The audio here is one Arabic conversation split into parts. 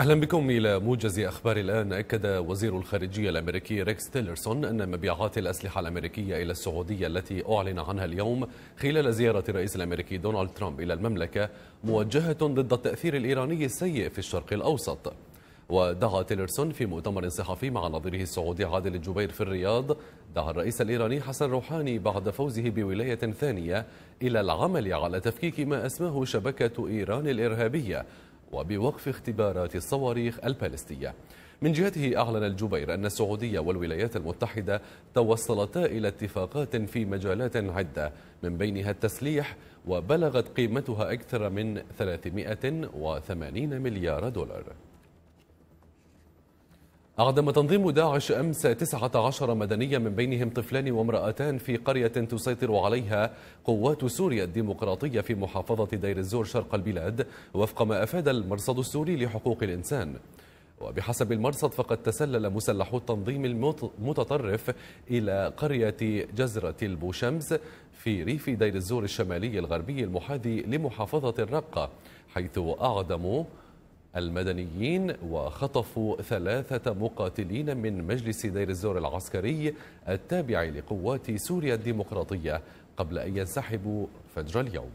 أهلا بكم إلى موجز أخبار الآن أكد وزير الخارجية الأمريكي ريكس تيلرسون أن مبيعات الأسلحة الأمريكية إلى السعودية التي أعلن عنها اليوم خلال زيارة الرئيس الأمريكي دونالد ترامب إلى المملكة موجهة ضد التأثير الإيراني السيء في الشرق الأوسط ودعا تيلرسون في مؤتمر صحفي مع نظيره السعودي عادل الجبير في الرياض دعا الرئيس الإيراني حسن روحاني بعد فوزه بولاية ثانية إلى العمل على تفكيك ما أسماه شبكة إيران الإرهابية وبوقف اختبارات الصواريخ البالستية من جهته أعلن الجبير أن السعودية والولايات المتحدة توصلتا إلى اتفاقات في مجالات عدة من بينها التسليح وبلغت قيمتها أكثر من 380 مليار دولار أعدم تنظيم داعش أمس 19 مدنيا من بينهم طفلان وامرأتان في قرية تسيطر عليها قوات سوريا الديمقراطية في محافظة دير الزور شرق البلاد وفق ما أفاد المرصد السوري لحقوق الإنسان وبحسب المرصد فقد تسلل مسلحو التنظيم المتطرف إلى قرية جزرة البوشمس في ريف دير الزور الشمالي الغربي المحاذي لمحافظة الرقة حيث أعدموا المدنيين وخطفوا ثلاثة مقاتلين من مجلس دير الزور العسكري التابع لقوات سوريا الديمقراطية قبل أن ينسحبوا فجر اليوم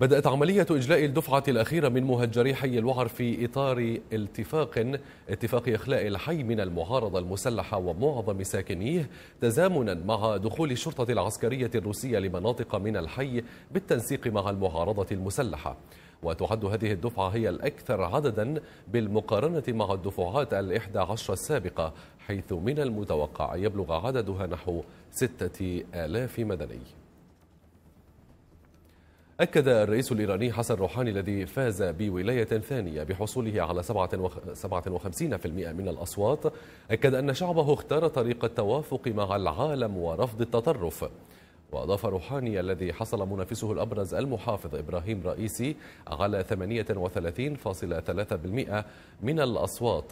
بدأت عملية إجلاء الدفعة الأخيرة من مهجري حي الوعر في إطار التفاق اتفاق إخلاء الحي من المعارضة المسلحة ومعظم ساكنيه تزامنا مع دخول الشرطة العسكرية الروسية لمناطق من الحي بالتنسيق مع المعارضة المسلحة وتعد هذه الدفعة هي الأكثر عددا بالمقارنة مع الدفعات الإحدى عشر السابقة حيث من المتوقع يبلغ عددها نحو ستة آلاف مدني أكد الرئيس الإيراني حسن روحاني الذي فاز بولاية ثانية بحصوله على 57% من الأصوات أكد أن شعبه اختار طريق التوافق مع العالم ورفض التطرف وأضاف روحاني الذي حصل منافسه الأبرز المحافظ إبراهيم رئيسي على 38.3% من الأصوات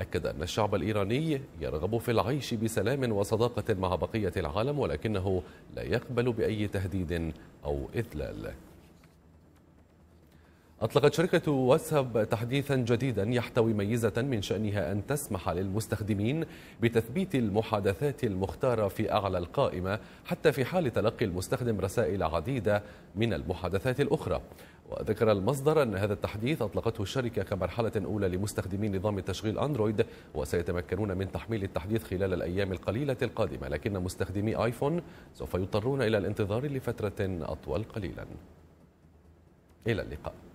أكد أن الشعب الإيراني يرغب في العيش بسلام وصداقة مع بقية العالم ولكنه لا يقبل بأي تهديد أو إذلال أطلقت شركة واتساب تحديثا جديدا يحتوي ميزة من شأنها أن تسمح للمستخدمين بتثبيت المحادثات المختارة في أعلى القائمة حتى في حال تلقي المستخدم رسائل عديدة من المحادثات الأخرى وذكر المصدر أن هذا التحديث أطلقته الشركة كمرحلة أولى لمستخدمي نظام التشغيل أندرويد وسيتمكنون من تحميل التحديث خلال الأيام القليلة القادمة لكن مستخدمي آيفون سوف يضطرون إلى الانتظار لفترة أطول قليلا إلى اللقاء